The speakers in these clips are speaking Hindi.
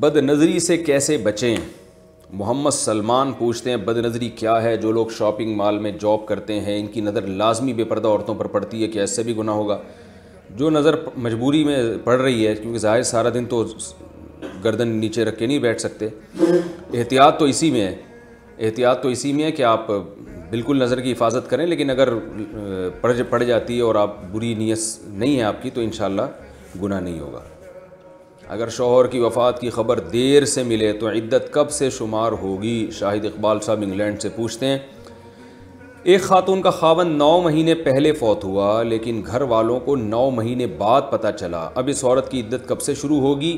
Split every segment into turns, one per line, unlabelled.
बद नजरी से कैसे बचें मोहम्मद सलमान पूछते हैं बद नजरी क्या है जो लोग शॉपिंग मॉल में जॉब करते हैं इनकी नज़र लाजमी बेपर्दा औरतों पर पड़ती है कि ऐसे भी गुना होगा जो नज़र मजबूरी में पड़ रही है क्योंकि ज़ाहिर सारा दिन तो गर्दन नीचे रख के नहीं बैठ सकते एहतियात तो इसी में है एहतियात तो इसी में है कि आप बिल्कुल नज़र की हिफाजत करें लेकिन अगर पड़ पड़ जाती है और आप बुरी नीयत नहीं है आपकी तो इन गुना नहीं होगा अगर शोहर की वफ़ात की ख़बर देर से मिले तो इद्दत कब से शुमार होगी शाहिद इकबाल साहब इंग्लैंड से पूछते हैं एक खातून का खावन नौ महीने पहले फौत हुआ लेकिन घर वालों को नौ महीने बाद पता चला अब इस औरत की इद्दत कब से शुरू होगी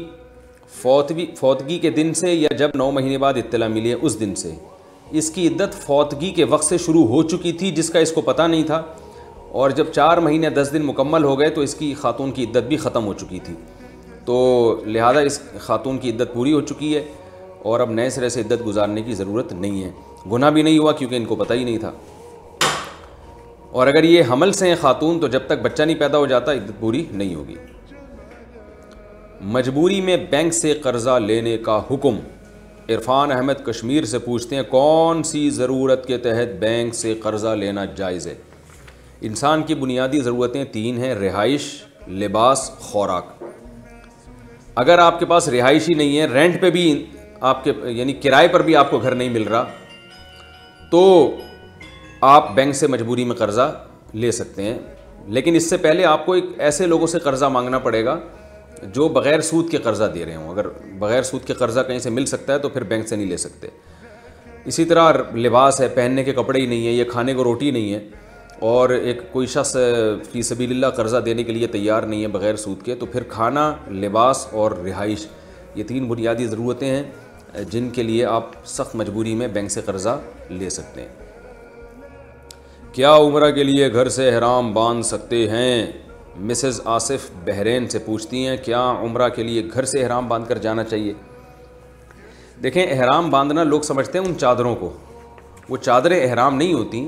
फौतवी फौतगी के दिन से या जब नौ महीने बाद इत्तला मिली है उस दिन से इसकी इद्दत फौतगी के वक्त से शुरू हो चुकी थी जिसका इसको पता नहीं था और जब चार महीने दस दिन मुकम्मल हो गए तो इसकी खातून की इद्दत भी ख़त्म हो चुकी थी तो लिहाजा इस खातून की इद्दत पूरी हो चुकी है और अब नए सिरे से इद्दत गुजारने की ज़रूरत नहीं है गुना भी नहीं हुआ क्योंकि इनको पता ही नहीं था और अगर ये हमल से हैं खातून तो जब तक बच्चा नहीं पैदा हो जाता इद्दत पूरी नहीं होगी मजबूरी में बैंक से कर्ज़ा लेने का हुक्म इरफान अहमद कश्मीर से पूछते हैं कौन सी ज़रूरत के तहत बैंक से कर्ज़ा लेना जायज़ है इंसान की बुनियादी ज़रूरतें तीन हैं रिहाइश लिबास खुराक अगर आपके पास रिहाइशी नहीं है रेंट पे भी आपके यानी किराए पर भी आपको घर नहीं मिल रहा तो आप बैंक से मजबूरी में कर्ज़ा ले सकते हैं लेकिन इससे पहले आपको एक ऐसे लोगों से कर्ज़ा मांगना पड़ेगा जो बग़ैर सूद के कर्ज़ा दे रहे हों अगर बग़ैर सूद के कर्ज़ा कहीं से मिल सकता है तो फिर बैंक से नहीं ले सकते इसी तरह लिबास है पहनने के कपड़े ही नहीं है या खाने को रोटी नहीं है और एक कोई शख्स फ़ी सभी कर्ज़ा देने के लिए तैयार नहीं है बग़ैर सूद के तो फिर खाना लिबास और रिहाइश ये तीन बुनियादी ज़रूरतें हैं जिनके लिए आप सख्त मजबूरी में बैंक से कर्ज़ा ले सकते हैं क्या उम्र के लिए घर से हराम बांध सकते हैं मिसेस आसिफ बहरेन से पूछती हैं क्या उम्र के लिए घर से हराम बांध कर जाना चाहिए देखें अहराम बांधना लोग समझते हैं उन चादरों को वो चादरें अहराम नहीं होती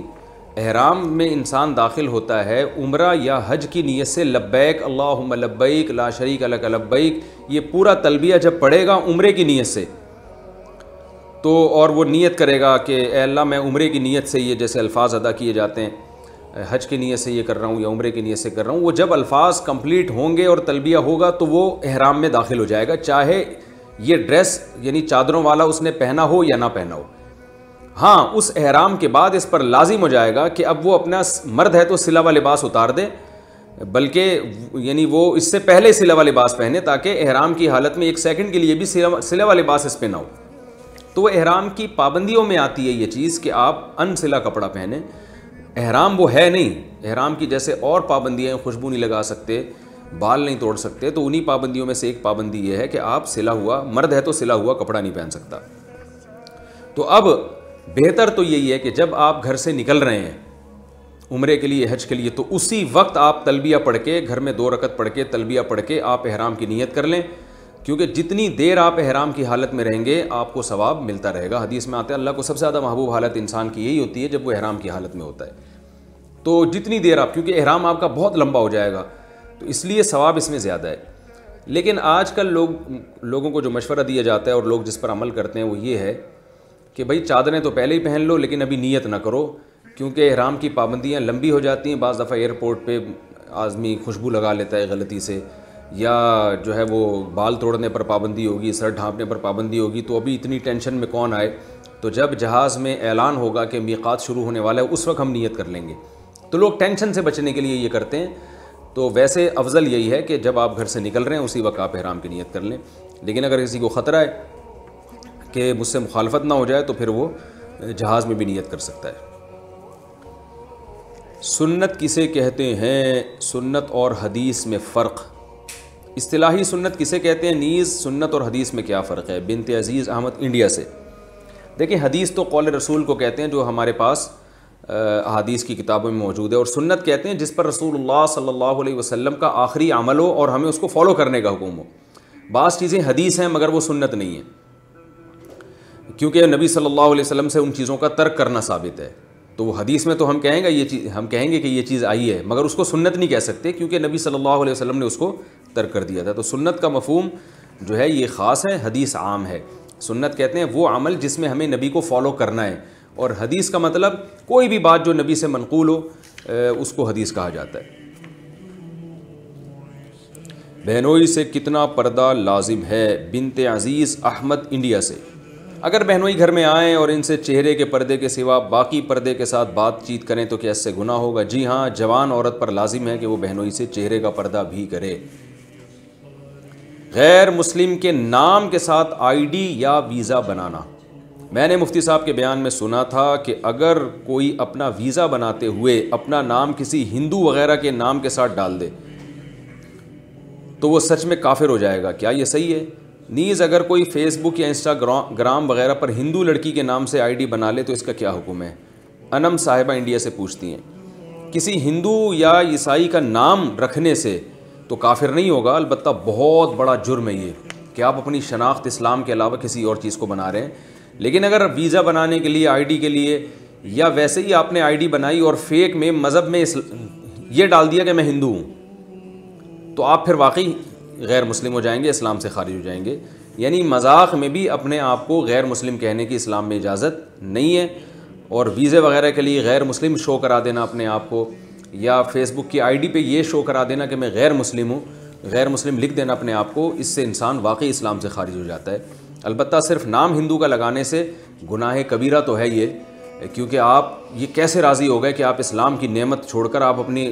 अहराम में इंसान दाखिल होता है उम्र या हज की नीयत से लब्बैक अल्लाबैक लब्बैक ला शरीक अलग लब्बैक ये पूरा तलबिया जब पढ़ेगा उम्र की नीयत से तो और वो नीयत करेगा कि अल्लाह मैं उम्र की नीयत से ये जैसे अल्फाज अदा किए जाते हैं हज की नीयत से ये कर रहा हूँ या उम्र की नीयत से कर रहा हूँ वो जब अल्फाज कंप्लीट होंगे और तलबिया होगा तो वो अहराम में दाखिल हो जाएगा चाहे ये ड्रेस यानी चादरों वाला उसने पहना हो या ना पहना हो हाँ उस एहराम के बाद इस पर लाजिम हो जाएगा कि अब वो अपना मर्द है तो सिला व लिबास उतार दे बल्कि यानी वो इससे पहले सिला व लिबास पहने ताकि एहराम की हालत में एक सेकंड के लिए भी सिला व लिबास इस पर ना हो तो एहराम की पाबंदियों में आती है ये चीज़ कि आप अनसिला कपड़ा पहने एहराम वो है नहीं एहराम की जैसे और पाबंदियाँ खुशबू नहीं लगा सकते बाल नहीं तोड़ सकते तो उन्हीं पाबंदियों में से एक पाबंदी ये है कि आप सिला हुआ मर्द है तो सिला हुआ कपड़ा नहीं पहन सकता तो अब बेहतर तो यही है कि जब आप घर से निकल रहे हैं उम्रे के लिए हज के लिए तो उसी वक्त आप तलबिया पढ़ के घर में दो रकत पढ़ के तलबिया पढ़ के आप एहराम की नीयत कर लें क्योंकि जितनी देर आप एहराम की हालत में रहेंगे आपको सवाब मिलता रहेगा हदीस में आते हैं अल्लाह को सबसे ज़्यादा महबूब हालत इंसान की यही होती है जब वो एहराम की हालत में होता है तो जितनी देर आप क्योंकि एहराम आपका बहुत लंबा हो जाएगा तो इसलिए सवाब इसमें ज़्यादा है लेकिन आजकल लोग लोगों को जो मशवरा दिया जाता है और लोग जिस पर अमल करते हैं वो ये है कि भाई चादरें तो पहले ही पहन लो लेकिन अभी नीयत ना करो क्योंकि एहराम की पाबंदियाँ लंबी हो जाती हैं बज़ दफ़ा एयरपोर्ट पर आदमी खुशबू लगा लेता है गलती से या जो है वो बाल तोड़ने पर पाबंदी होगी सर ढाँपने पर पाबंदी होगी तो अभी इतनी टेंशन में कौन आए तो जब जहाज़ में ऐलान होगा कि मीक़ात शुरू होने वाला है उस वक्त हम नियत कर लेंगे तो लोग टेंशन से बचने के लिए ये करते हैं तो वैसे अफजल यही है कि जब आप घर से निकल रहे हैं उसी वक्त आप एहराम की नीयत कर लें लेकिन अगर किसी को ख़तरा है कि मुझसे मुखालफत ना हो जाए तो फिर वो जहाज़ में भी नीयत कर सकता है सुन्नत किसे कहते हैं सुन्नत और हदीस में फ़र्क़ इतलाही सुन्नत किसे कहते हैं नीज़ सुन्नत और हदीस में क्या फ़र्क है बिन तज़ीज़ अहमद इंडिया से देखिए हदीस तो कौल रसूल को कहते हैं जो हमारे पास हदीस की किताबों में मौजूद है और सुन्नत कहते हैं जिस पर रसूलुल्लाह सल्लल्लाहु अलैहि वसल्लम का आखिरी अमल हो और हमें उसको फॉलो करने का हुक्म हो बास चीज़ें हदीस हैं मगर वो सुन्नत नहीं है क्योंकि नबी सल्लल्लाहु अलैहि वसल्लम से उन चीज़ों का तर्क करना साबित है तो वो हदीस में तो हम कहेंगे ये चीज़ हम कहेंगे कि ये चीज़ आई है मगर उसको सुन्नत नहीं कह सकते क्योंकि नबी सल्लल्लाहु अलैहि वसल्लम ने उसको तर्क कर दिया था तो सुन्नत का मफहम जो है ये ख़ास है हदीस आम है सुन्नत कहते हैं वो अमल जिसमें हमें नबी को फॉलो करना है और हदीस का मतलब कोई भी बात जो नबी से मनकूल हो उसको हदीस कहा जाता है बहनोई से कितना पर्दा लाजिम है बिनते अज़ीज़ अहमद इंडिया से अगर बहनोई घर में आएँ और इनसे चेहरे के पर्दे के सिवा बाकी पर्दे के साथ बातचीत करें तो क्या इससे गुना होगा जी हाँ जवान औरत पर लाजिम है कि वो बहनोई से चेहरे का पर्दा भी करे गैर मुस्लिम के नाम के साथ आईडी या वीज़ा बनाना मैंने मुफ्ती साहब के बयान में सुना था कि अगर कोई अपना वीज़ा बनाते हुए अपना नाम किसी हिंदू वगैरह के नाम के साथ डाल दे तो वो सच में काफिर हो जाएगा क्या ये सही है नीज़ अगर कोई फेसबुक या इंस्टाग्राम वगैरह पर हिंदू लड़की के नाम से आईडी बना ले तो इसका क्या हुक्म है अनम साहिबा इंडिया से पूछती हैं किसी हिंदू या ईसाई का नाम रखने से तो काफिर नहीं होगा अलबत् बहुत बड़ा जुर्म है ये कि आप अपनी शनाख्त इस्लाम के अलावा किसी और चीज़ को बना रहे हैं लेकिन अगर वीज़ा बनाने के लिए आईडी के लिए या वैसे ही आपने आईडी बनाई और फेक में मज़हब में ये डाल दिया कि मैं हिंदू हूँ तो आप फिर वाकई गैर मुस्लिम हो जाएंगे इस्लाम से खारिज हो जाएंगे यानी मजाक में भी अपने आप को गैर मुस्लिम कहने की इस्लाम में इजाज़त नहीं है और वीज़े वगैरह के लिए गैर मुस्लिम शो करा देना अपने आप को या फेसबुक की आई डी पर यह शो करा देना कि मैं गैर मुस्लिम हूँ गैर मुस्लिम लिख देना अपने आप को इससे इंसान वाकई इस्लाम से खारिज हो जाता है अलबत् सिर्फ नाम हिंदू का लगाने से गुनाह कबीरा तो है ये क्योंकि आप ये कैसे राज़ी हो गए कि आप इस्लाम की नेमत छोड़कर आप अपनी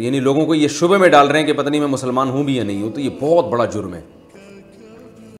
यानी लोगों को ये शुबे में डाल रहे हैं कि पता नहीं मैं मुसलमान हूँ भी या नहीं हूँ तो ये बहुत बड़ा जुर्म है